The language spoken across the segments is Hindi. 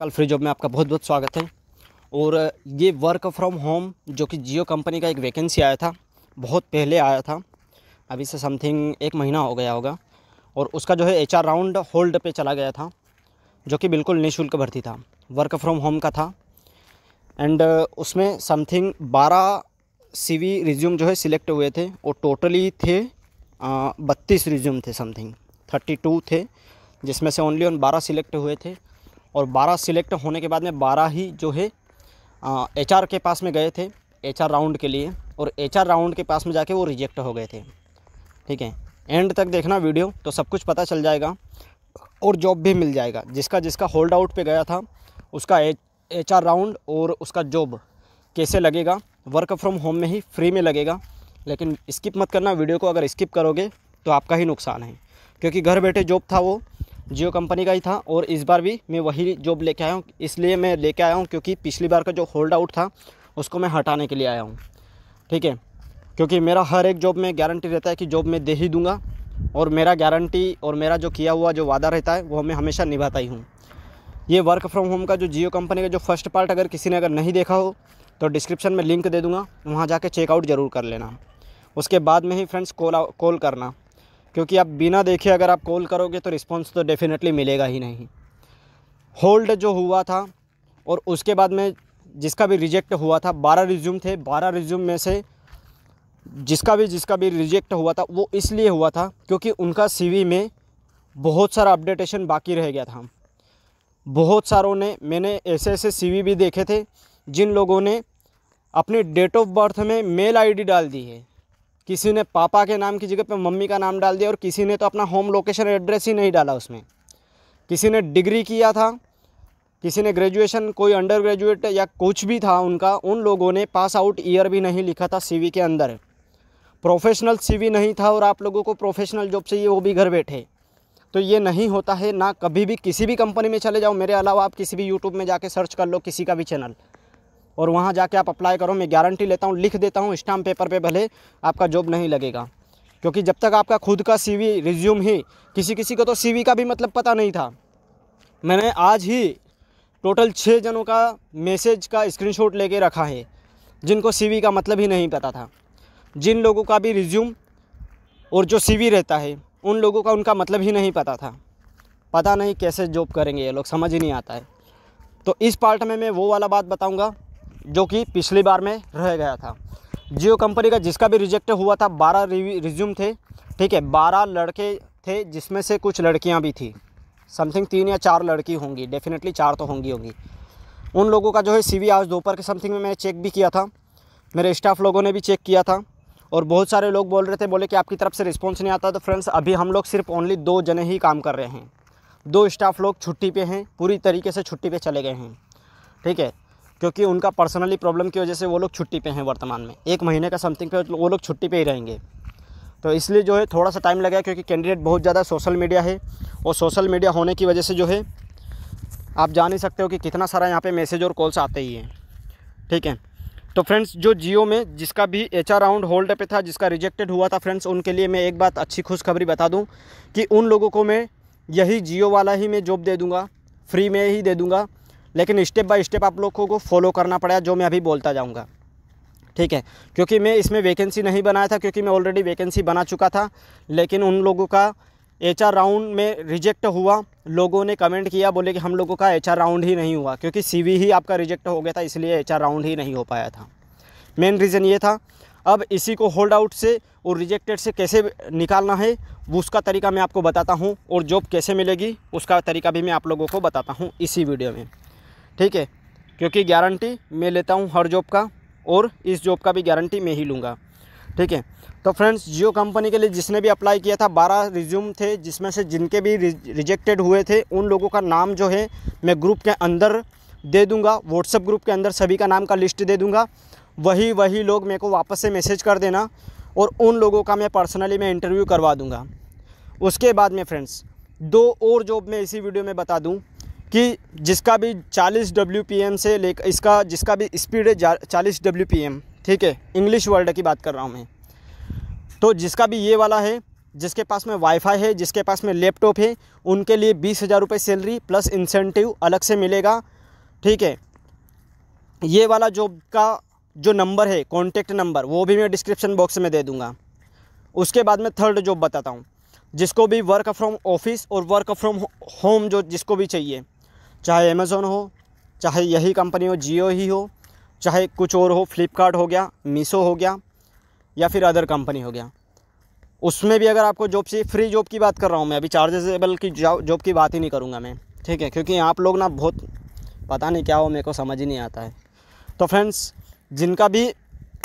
कल फ्री जॉब में आपका बहुत बहुत स्वागत है और ये वर्क फ्रॉम होम जो कि जियो कंपनी का एक वैकेंसी आया था बहुत पहले आया था अभी से समथिंग एक महीना हो गया होगा और उसका जो है एच राउंड होल्ड पे चला गया था जो कि बिल्कुल निःशुल्क भर्ती था वर्क फ्रॉम होम का था एंड uh, उसमें समथिंग बारह सी वी रिज्यूम जो है सिलेक्ट हुए थे और टोटली थे uh, बत्तीस रिज्यूम थे समथिंग थर्टी टू थे जिसमें से ओनली ऑन बारह सिलेक्ट हुए थे और 12 सिलेक्ट होने के बाद में 12 ही जो है एच के पास में गए थे एच राउंड के लिए और एच राउंड के पास में जाके वो रिजेक्ट हो गए थे ठीक है एंड तक देखना वीडियो तो सब कुछ पता चल जाएगा और जॉब भी मिल जाएगा जिसका जिसका होल्ड आउट पे गया था उसका एच राउंड और उसका जॉब कैसे लगेगा वर्क फ्रॉम होम में ही फ्री में लगेगा लेकिन स्किप मत करना वीडियो को अगर स्किप करोगे तो आपका ही नुकसान है क्योंकि घर बैठे जॉब था वो जियो कंपनी का ही था और इस बार भी मैं वही जॉब लेके आया हूँ इसलिए मैं लेके आया हूँ क्योंकि पिछली बार का जो होल्ड आउट था उसको मैं हटाने के लिए आया हूँ ठीक है क्योंकि मेरा हर एक जॉब में गारंटी रहता है कि जॉब मैं दे ही दूँगा और मेरा गारंटी और मेरा जो किया हुआ जो वादा रहता है वो मैं हमेशा निभाता ही हूँ ये वर्क फ्रॉम होम का जो जियो कंपनी का जो फर्स्ट पार्ट अगर किसी ने अगर नहीं देखा हो तो डिस्क्रिप्शन में लिंक दे दूँगा वहाँ जाके चेकआउट ज़रूर कर लेना उसके बाद में ही फ्रेंड्स कॉल कॉल करना क्योंकि आप बिना देखे अगर आप कॉल करोगे तो रिस्पॉन्स तो डेफ़िनेटली मिलेगा ही नहीं होल्ड जो हुआ था और उसके बाद में जिसका भी रिजेक्ट हुआ था बारह रिज्यूम थे बारह रिज्यूम में से जिसका भी जिसका भी रिजेक्ट हुआ था वो इसलिए हुआ था क्योंकि उनका सीवी में बहुत सारा अपडेटेशन बाकी रह गया था बहुत सारों ने मैंने ऐसे ऐसे सीवी भी देखे थे जिन लोगों ने अपने डेट ऑफ बर्थ में मेल आईडी डाल दी है किसी ने पापा के नाम की जगह पे मम्मी का नाम डाल दिया और किसी ने तो अपना होम लोकेशन एड्रेस ही नहीं डाला उसमें किसी ने डिग्री किया था किसी ने ग्रेजुएशन कोई अंडर ग्रेजुएट या कुछ भी था उनका उन लोगों ने पास आउट ईयर भी नहीं लिखा था सीवी के अंदर प्रोफेशनल सीवी नहीं था और आप लोगों को प्रोफेशनल जॉब चाहिए वो भी घर बैठे तो ये नहीं होता है ना कभी भी किसी भी कंपनी में चले जाओ मेरे अलावा आप किसी भी यूट्यूब में जाके सर्च कर लो किसी का भी चैनल और वहाँ जाके आप अप्लाई करो मैं गारंटी लेता हूँ लिख देता हूँ स्टाम्प पेपर पे भले आपका जॉब नहीं लगेगा क्योंकि जब तक आपका खुद का सीवी रिज्यूम ही किसी किसी को तो सीवी का भी मतलब पता नहीं था मैंने आज ही टोटल छः जनों का मैसेज का स्क्रीनशॉट लेके रखा है जिनको सीवी का मतलब ही नहीं पता था जिन लोगों का भी रिज्यूम और जो सीवी रहता है उन लोगों का उनका मतलब ही नहीं पता था पता नहीं कैसे जॉब करेंगे ये लोग समझ ही नहीं आता है तो इस पार्ट में मैं वो वाला बात बताऊंगा जो कि पिछली बार में रह गया था जियो कंपनी का जिसका भी रिजेक्ट हुआ था बारह रिज्यूम थे ठीक है बारह लड़के थे जिसमें से कुछ लड़कियां भी थी समथिंग तीन या चार लड़की होंगी डेफिनेटली चार तो होंगी होंगी उन लोगों का जो है सीवी आज दोपहर के समथिंग में मैंने चेक भी किया था मेरे स्टाफ लोगों ने भी चेक किया था और बहुत सारे लोग बोल रहे थे बोले कि आपकी तरफ से रिस्पॉन्स नहीं आता तो फ्रेंड्स अभी हम लोग सिर्फ ओनली दो जने ही काम कर रहे हैं दो स्टाफ लोग छुट्टी पे हैं पूरी तरीके से छुट्टी पे चले गए हैं ठीक है क्योंकि उनका पर्सनली प्रॉब्लम की वजह से वो लोग छुट्टी पे हैं वर्तमान में एक महीने का समथिंग पे वो लोग छुट्टी पे ही रहेंगे तो इसलिए जो है थोड़ा सा टाइम लगेगा क्योंकि कैंडिडेट बहुत ज़्यादा सोशल मीडिया है और सोशल मीडिया होने की वजह से जो है आप जान ही सकते हो कि कितना सारा यहाँ पर मैसेज और कॉल्स आते ही हैं ठीक है तो फ्रेंड्स जो जियो में जिसका भी एच आर राउंड होल्ड पे था जिसका रिजेक्टेड हुआ था फ्रेंड्स उनके लिए मैं एक बात अच्छी खुशखबरी बता दूं कि उन लोगों को मैं यही जियो वाला ही मैं जॉब दे दूंगा फ्री में ही दे दूंगा लेकिन स्टेप बाय स्टेप आप लोगों को फॉलो करना पड़ेगा जो मैं अभी बोलता जाऊँगा ठीक है क्योंकि मैं इसमें वैकेंसी नहीं बनाया था क्योंकि मैं ऑलरेडी वैकेंसी बना चुका था लेकिन उन लोगों का एच राउंड में रिजेक्ट हुआ लोगों ने कमेंट किया बोले कि हम लोगों का एच राउंड ही नहीं हुआ क्योंकि सी ही आपका रिजेक्ट हो गया था इसलिए एच राउंड ही नहीं हो पाया था मेन रीज़न ये था अब इसी को होल्ड आउट से और रिजेक्टेड से कैसे निकालना है उसका तरीका मैं आपको बताता हूँ और जॉब कैसे मिलेगी उसका तरीका भी मैं आप लोगों को बताता हूँ इसी वीडियो में ठीक है क्योंकि गारंटी मैं लेता हूँ हर जॉब का और इस जॉब का भी गारंटी मैं ही लूँगा ठीक है तो फ्रेंड्स जियो कंपनी के लिए जिसने भी अप्लाई किया था बारह रिज्यूम थे जिसमें से जिनके भी रिजेक्टेड हुए थे उन लोगों का नाम जो है मैं ग्रुप के अंदर दे दूंगा व्हाट्सअप ग्रुप के अंदर सभी का नाम का लिस्ट दे दूंगा वही वही लोग मेरे को वापस से मैसेज कर देना और उन लोगों का मैं पर्सनली मैं इंटरव्यू करवा दूँगा उसके बाद में फ्रेंड्स दो और जॉब मैं इसी वीडियो में बता दूँ कि जिसका भी 40 डब्ल्यू से ले इसका जिसका भी स्पीड है चालीस डब्ल्यू ठीक है इंग्लिश वर्ड की बात कर रहा हूँ मैं तो जिसका भी ये वाला है जिसके पास में वाईफाई है जिसके पास में लैपटॉप है उनके लिए बीस हज़ार रुपये सैलरी प्लस इंसेंटिव अलग से मिलेगा ठीक है ये वाला जॉब का जो नंबर है कॉन्टेक्ट नंबर वो भी मैं डिस्क्रिप्शन बॉक्स में दे दूँगा उसके बाद में थर्ड जॉब बताता हूँ जिसको भी वर्क फ्रॉम ऑफिस और वर्क फ्रॉम होम जो जिसको भी चाहिए चाहे अमेज़ोन हो चाहे यही कंपनी हो जियो ही हो चाहे कुछ और हो फ्लिपकार्ट हो गया मीशो हो गया या फिर अदर कंपनी हो गया उसमें भी अगर आपको जॉब से फ्री जॉब की बात कर रहा हूँ मैं अभी चार्जेजेबल की जॉब की बात ही नहीं करूँगा मैं ठीक है क्योंकि आप लोग ना बहुत पता नहीं क्या हो मेरे को समझ ही नहीं आता है तो फ्रेंड्स जिनका भी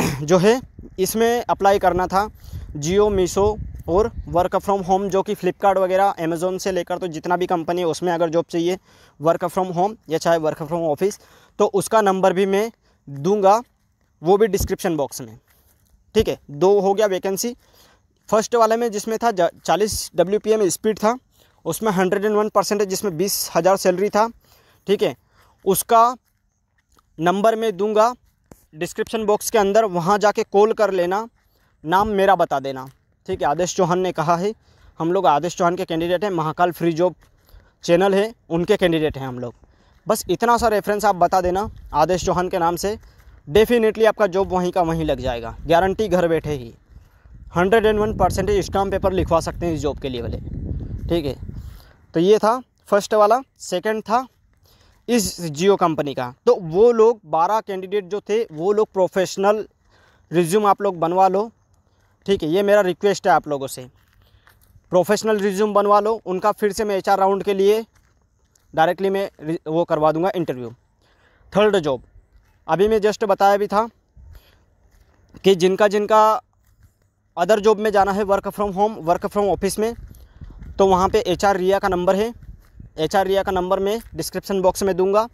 जो है इसमें अप्लाई करना था जियो मीशो और वर्क फ्रॉम होम जो कि फ्लिपकार्ट वगैरह अमेज़ोन से लेकर तो जितना भी कंपनी है उसमें अगर जॉब चाहिए वर्क फ्रॉम होम या चाहे वर्क फ्रॉम ऑफिस तो उसका नंबर भी मैं दूंगा वो भी डिस्क्रिप्शन बॉक्स में ठीक है दो हो गया वैकेंसी फर्स्ट वाले में जिसमें था चालीस डब्ल्यू पी एम स्पीड था उसमें हंड्रेड एंड वन परसेंटेज जिसमें बीस हज़ार सैलरी था ठीक है उसका नंबर मैं दूंगा डिस्क्रिप्शन बॉक्स के अंदर वहाँ जाके कॉल कर लेना नाम मेरा बता देना ठीक है आदेश चौहान ने कहा है हम लोग आदेश चौहान के कैंडिडेट हैं महाकाल फ्री जॉब चैनल है उनके कैंडिडेट हैं हम लोग बस इतना सा रेफरेंस आप बता देना आदेश चौहान के नाम से डेफिनेटली आपका जॉब वहीं का वहीं लग जाएगा गारंटी घर बैठे ही hundred and one percentage stamp paper लिखवा सकते हैं इस जॉब के लिए वाले ठीक है तो ये था फर्स्ट वाला सेकंड था इस जियो कंपनी का तो वो लोग बारह कैंडिडेट जो थे वो लोग प्रोफेशनल रिज्यूम आप लोग बनवा लो ठीक है ये मेरा रिक्वेस्ट है आप लोगों से प्रोफेशनल रिज्यूम बनवा लो उनका फिर से मैं एच राउंड के लिए डायरेक्टली मैं वो करवा दूंगा इंटरव्यू थर्ड जॉब अभी मैं जस्ट बताया भी था कि जिनका जिनका अदर जॉब में जाना है work from home work from office में तो वहाँ पे एच रिया का नंबर है एच रिया का नंबर मैं डिस्क्रिप्शन बॉक्स में दूंगा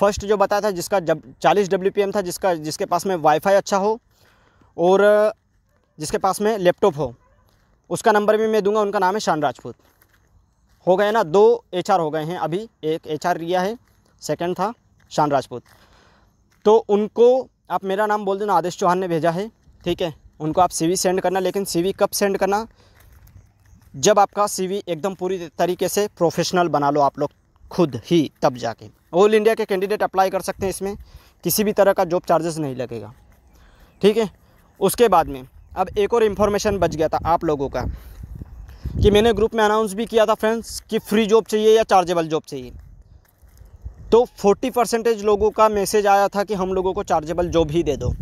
फर्स्ट जो बताया था जिसका जब चालीस डब्ल्यू था जिसका जिसके पास में वाईफाई अच्छा हो और जिसके पास में लैपटॉप हो उसका नंबर भी मैं दूंगा उनका नाम है शान राजपूत हो गए ना दो एच हो गए हैं अभी एक एच रिया है सेकेंड था शान राजपूत तो उनको आप मेरा नाम बोल देना आदेश चौहान ने भेजा है ठीक है उनको आप सीवी सेंड करना लेकिन सीवी कब सेंड करना जब आपका सीवी एकदम पूरी तरीके से प्रोफेशनल बना लो आप लोग खुद ही तब जाके ऑल इंडिया के कैंडिडेट अप्लाई कर सकते हैं इसमें किसी भी तरह का जॉब चार्जेस नहीं लगेगा ठीक है उसके बाद में अब एक और इन्फॉर्मेशन बच गया था आप लोगों का कि मैंने ग्रुप में अनाउंस भी किया था फ्रेंड्स कि फ्री जॉब चाहिए या चार्जेबल जॉब चाहिए तो 40 परसेंटेज लोगों का मैसेज आया था कि हम लोगों को चार्जेबल जॉब ही दे दो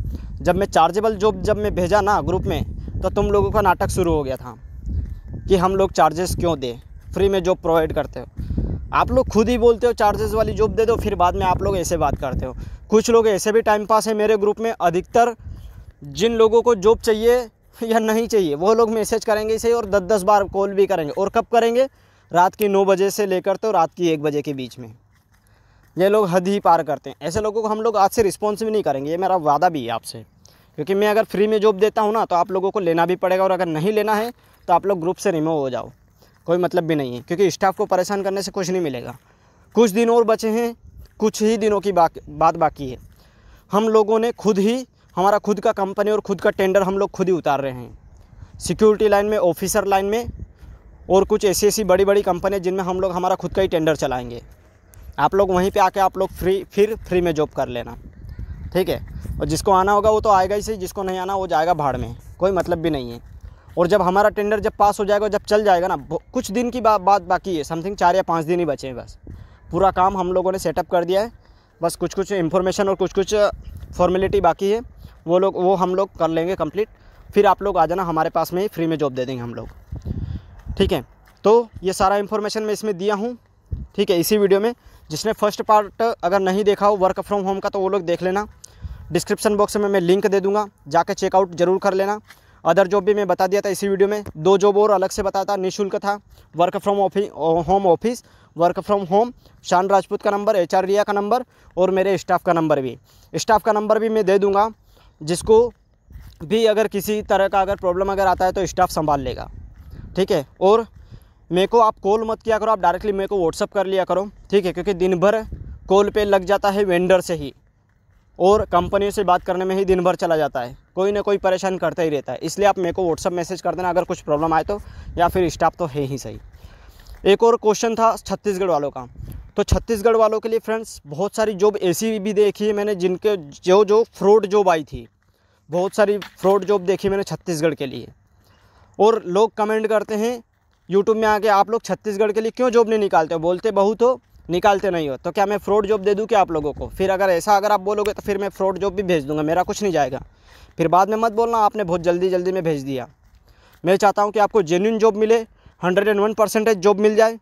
जब मैं चार्जेबल जॉब जब मैं भेजा ना ग्रुप में तो तुम लोगों का नाटक शुरू हो गया था कि हम लोग चार्जेस क्यों दें फ्री में जॉब प्रोवाइड करते हो आप लोग खुद ही बोलते हो चार्जेस वाली जॉब दे दो फिर बाद में आप लोग ऐसे बात करते हो कुछ लोग ऐसे भी टाइम पास है मेरे ग्रुप में अधिकतर जिन लोगों को जॉब चाहिए या नहीं चाहिए वो लोग मैसेज करेंगे इसे और दस दस बार कॉल भी करेंगे और कब करेंगे रात की नौ बजे से लेकर तो रात की एक बजे के बीच में ये लोग हद ही पार करते हैं ऐसे लोगों को हम लोग आज से रिस्पॉन्स भी नहीं करेंगे ये मेरा वादा भी है आपसे क्योंकि मैं अगर फ्री में जॉब देता हूँ ना तो आप लोगों को लेना भी पड़ेगा और अगर नहीं लेना है तो आप लोग ग्रुप से रिमूव हो जाओ कोई मतलब भी नहीं है क्योंकि स्टाफ को परेशान करने से कुछ नहीं मिलेगा कुछ दिन और बचे हैं कुछ ही दिनों की बात बाकी है हम लोगों ने खुद ही हमारा खुद का कंपनी और खुद का टेंडर हम लोग खुद ही उतार रहे हैं सिक्योरिटी लाइन में ऑफिसर लाइन में और कुछ ऐसी ऐसी बड़ी बड़ी कंपनियाँ जिनमें हम लोग हमारा खुद का ही टेंडर चलाएँगे आप लोग वहीं पे आके आप लोग फ्री फिर फ्री में जॉब कर लेना ठीक है और जिसको आना होगा वो तो आएगा ही सही जिसको नहीं आना वो जाएगा भाड़ में कोई मतलब भी नहीं है और जब हमारा टेंडर जब पास हो जाएगा जब चल जाएगा ना कुछ दिन की बा, बात बाकी है समथिंग चार या पाँच दिन ही बचे हैं बस पूरा काम हम लोगों ने सेटअप कर दिया है बस कुछ कुछ इन्फॉर्मेशन और कुछ कुछ फॉर्मेलिटी बाकी है वो लोग वो हम लोग कर लेंगे कंप्लीट फिर आप लोग आ जाना हमारे पास में फ्री में जॉब दे देंगे हम लोग ठीक है तो ये सारा इन्फॉर्मेशन मैं इसमें दिया हूँ ठीक है इसी वीडियो में जिसने फर्स्ट पार्ट अगर नहीं देखा हो वर्क फ्रॉम होम का तो वो लोग देख लेना डिस्क्रिप्शन बॉक्स में मैं लिंक दे दूंगा जाके चेकआउट जरूर कर लेना अदर जॉब भी मैं बता दिया था इसी वीडियो में दो जॉब और अलग से बताया था निःशुल्क था work from office home office work from home Shan Rajput का नंबर एच रिया का नंबर और मेरे स्टाफ का नंबर भी स्टाफ का नंबर भी मैं दे दूँगा जिसको भी अगर किसी तरह का अगर प्रॉब्लम अगर आता है तो स्टाफ संभाल लेगा ठीक है और मेरे को आप कॉल मत किया करो आप डायरेक्टली मेरे को व्हाट्सअप कर लिया करो ठीक है क्योंकि दिन भर कॉल पे लग जाता है वेंडर से ही और कंपनियों से बात करने में ही दिन भर चला जाता है कोई ना कोई परेशान करता ही रहता है इसलिए आप मेरे को व्हाट्सअप मैसेज कर देना अगर कुछ प्रॉब्लम आए तो या फिर स्टाफ तो है ही सही एक और क्वेश्चन था छत्तीसगढ़ वालों का तो छत्तीसगढ़ वालों के लिए फ्रेंड्स बहुत सारी जॉब ऐसी भी देखी है मैंने जिनके जो जो फ्रॉड जॉब आई थी बहुत सारी फ्रॉड जॉब देखी मैंने छत्तीसगढ़ के लिए और लोग कमेंट करते हैं यूट्यूब में आके आप लोग छत्तीसगढ़ के लिए क्यों जॉब नहीं निकालते हो बोलते बहुत हो निकालते नहीं हो तो क्या मैं फ्रॉड जॉब दे दूँ क्या आप लोगों को फिर अगर ऐसा अगर आप बोलोगे तो फिर मैं फ्रॉड जॉब भी भेज दूँगा मेरा कुछ नहीं जाएगा फिर बाद में मत बोलना आपने बहुत जल्दी जल्दी में भेज दिया मैं चाहता हूँ कि आपको जेन्यून जॉब मिले hundred and one percentage job मिल जाए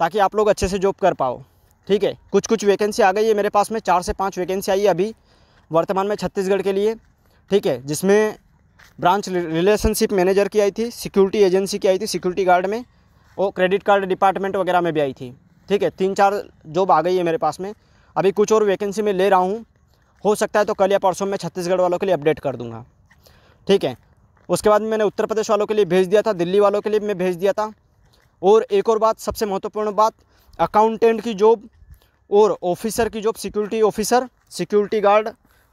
ताकि आप लोग अच्छे से जॉब कर पाओ ठीक है कुछ कुछ वैकेंसी आ गई है मेरे पास में चार से पाँच वैकेंसी आई है अभी वर्तमान में छत्तीसगढ़ के लिए ठीक है जिसमें ब्रांच रिलेशनशिप मैनेजर की आई थी सिक्योरिटी एजेंसी की आई थी सिक्योरिटी गार्ड में और क्रेडिट कार्ड डिपार्टमेंट वगैरह में भी आई थी ठीक है तीन चार जॉब आ गई है मेरे पास में अभी कुछ और वैकेंसी में ले रहा हूँ हो सकता है तो कल या परसों में छत्तीसगढ़ वालों के लिए अपडेट कर दूँगा ठीक है उसके बाद मैंने उत्तर प्रदेश वालों के लिए भेज दिया था दिल्ली वालों के लिए मैं भेज दिया था और एक और बात सबसे महत्वपूर्ण बात अकाउंटेंट की जॉब और ऑफिसर की job security officer security guard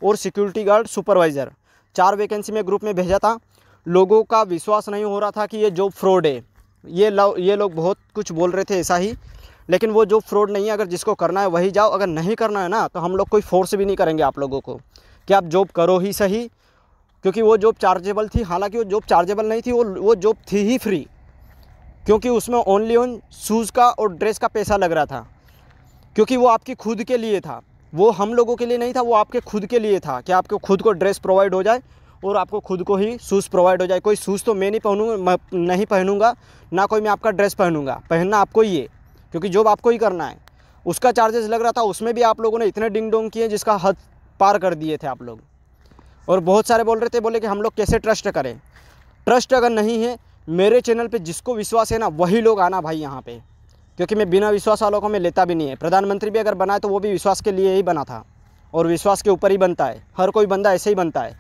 और सिक्योरिटी गार्ड सुपरवाइज़र चार वैकेंसी में ग्रुप में भेजा था लोगों का विश्वास नहीं हो रहा था कि ये जॉब फ्रॉड है ये लव ये लोग बहुत कुछ बोल रहे थे ऐसा ही लेकिन वो जॉब फ्रॉड नहीं है अगर जिसको करना है वही जाओ अगर नहीं करना है ना तो हम लोग कोई फोर्स भी नहीं करेंगे आप लोगों को कि आप जॉब करो ही सही क्योंकि वो जॉब चार्जेबल थी हालांकि वो जॉब चार्जेबल नहीं थी वो वो जॉब थी ही फ्री क्योंकि उसमें ओनली ओन शूज़ का और ड्रेस का पैसा लग रहा था क्योंकि वो आपकी खुद के लिए था वो हम लोगों के लिए नहीं था वो आपके खुद के लिए था कि आपको खुद को ड्रेस प्रोवाइड हो जाए और आपको खुद को ही शूज़ प्रोवाइड हो जाए कोई शूज़ तो मैं नहीं पहनूंगा नहीं पहनूंगा ना कोई मैं आपका ड्रेस पहनूंगा पहनना आपको ही है क्योंकि जॉब आपको ही करना है उसका चार्जेस लग रहा था उसमें भी आप लोगों ने इतने डिंग डोंग किए जिसका हद पार कर दिए थे आप लोग और बहुत सारे बोल रहे थे बोले कि हम लोग कैसे ट्रस्ट करें ट्रस्ट अगर नहीं है मेरे चैनल पे जिसको विश्वास है ना वही लोग आना भाई यहाँ पे क्योंकि मैं बिना विश्वास वालों को मैं लेता भी नहीं है प्रधानमंत्री भी अगर बनाए तो वो भी विश्वास के लिए ही बना था और विश्वास के ऊपर ही बनता है हर कोई बंदा ऐसे ही बनता है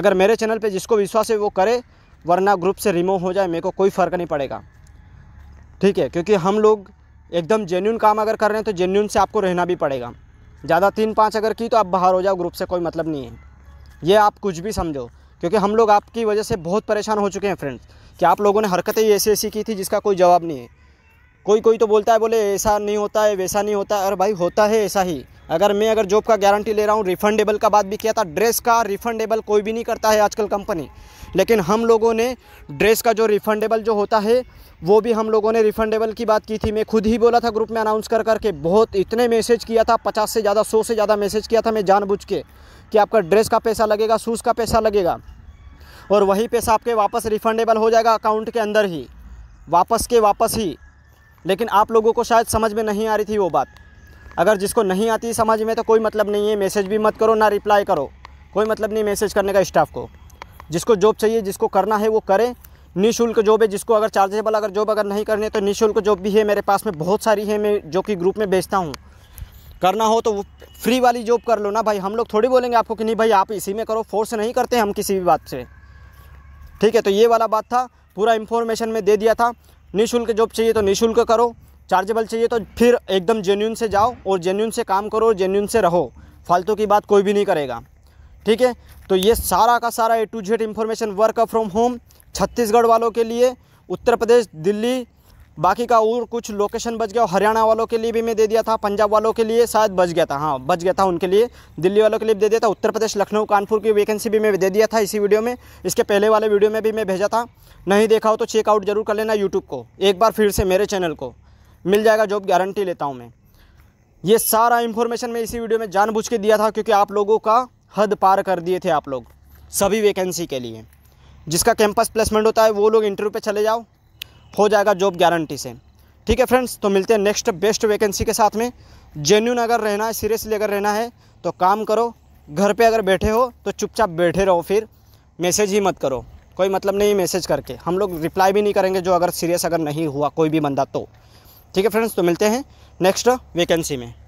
अगर मेरे चैनल पर जिसको विश्वास है वो करे वरना ग्रुप से रिमूव हो जाए मेरे को कोई फ़र्क नहीं पड़ेगा ठीक है क्योंकि हम लोग एकदम जेन्यून काम अगर कर रहे हैं तो जेन्यून से आपको रहना भी पड़ेगा ज़्यादा तीन पाँच अगर की तो आप बाहर हो जाओ ग्रुप से कोई मतलब नहीं है ये आप कुछ भी समझो क्योंकि हम लोग आपकी वजह से बहुत परेशान हो चुके हैं फ्रेंड्स कि आप लोगों ने हरकतें ऐसी ऐसी की थी जिसका कोई जवाब नहीं है कोई कोई तो बोलता है बोले ऐसा नहीं होता है वैसा नहीं होता है अरे भाई होता है ऐसा ही अगर मैं अगर जॉब का गारंटी ले रहा हूँ रिफंडेबल का बात भी किया था ड्रेस का रिफंडेबल कोई भी नहीं करता है आजकल कंपनी लेकिन हम लोगों ने ड्रेस का जो रिफंडेबल जो होता है वो भी हम लोगों ने रिफंडेबल की बात की थी मैं खुद ही बोला था ग्रुप में अनाउंस कर करके बहुत इतने मैसेज किया था पचास से ज़्यादा सौ से ज़्यादा मैसेज किया था मैं जानबूझ के कि आपका ड्रेस का पैसा लगेगा शूज़ का पैसा लगेगा और वही पैसा आपके वापस रिफंडेबल हो जाएगा अकाउंट के अंदर ही वापस के वापस ही लेकिन आप लोगों को शायद समझ में नहीं आ रही थी वो बात अगर जिसको नहीं आती समझ में तो कोई मतलब नहीं है मैसेज भी मत करो ना रिप्लाई करो कोई मतलब नहीं मैसेज करने का स्टाफ को जिसको जॉब चाहिए जिसको करना है वो करें निःशुल्क जॉब है जिसको अगर चार्जेबल अगर जॉब अगर नहीं करनी है तो निःशुल्क जॉब भी है मेरे पास में बहुत सारी है मैं जो कि ग्रुप में बेचता हूँ करना हो तो फ्री वाली जॉब कर लो ना भाई हम लोग थोड़ी बोलेंगे आपको कि नहीं भाई आप इसी में करो फोर्स नहीं करते हम किसी भी बात से ठीक है तो ये वाला बात था पूरा इन्फॉर्मेशन में दे दिया था निःशुल्क जॉब चाहिए तो निःशुल्क करो चार्जेबल चाहिए तो फिर एकदम जेन्यून से जाओ और जेन्यून से काम करो और जेन्यून से रहो फालतू की बात कोई भी नहीं करेगा ठीक है तो ये सारा का सारा A to Z information work from home Chhattisgarh वालों के लिए उत्तर प्रदेश दिल्ली बाकी का और कुछ लोकेशन बच गया हरियाणा वालों के लिए भी मैं दे दिया था पंजाब वालों के लिए शायद बच गया था हाँ बच गया था उनके लिए दिल्ली वालों के लिए दे दिया था उत्तर प्रदेश लखनऊ कानपुर की वैकेंसी भी मैं दे दिया था इसी वीडियो में इसके पहले वाले वीडियो में भी मैं भेजा था नहीं देखा हो तो चेकआउट जरूर कर लेना यूट्यूब को एक बार फिर से मेरे चैनल को मिल जाएगा जॉब गारंटी लेता हूँ मैं ये सारा इन्फॉर्मेशन मैं इसी वीडियो में जानबूझ के दिया था क्योंकि आप लोगों का हद पार कर दिए थे आप लोग सभी वैकेंसी के लिए जिसका कैंपस प्लेसमेंट होता है वो लोग इंटरव्यू पे चले जाओ हो जाएगा जॉब गारंटी से ठीक है फ्रेंड्स तो मिलते हैं नेक्स्ट बेस्ट वैकेंसी के साथ में जेन्यून अगर रहना है सीरियसली अगर रहना है तो काम करो घर पे अगर बैठे हो तो चुपचाप बैठे रहो फिर मैसेज ही मत करो कोई मतलब नहीं मैसेज करके हम लोग रिप्लाई भी नहीं करेंगे जो अगर सीरियस अगर नहीं हुआ कोई भी बंदा तो ठीक है फ्रेंड्स तो मिलते हैं नेक्स्ट वैकेंसी में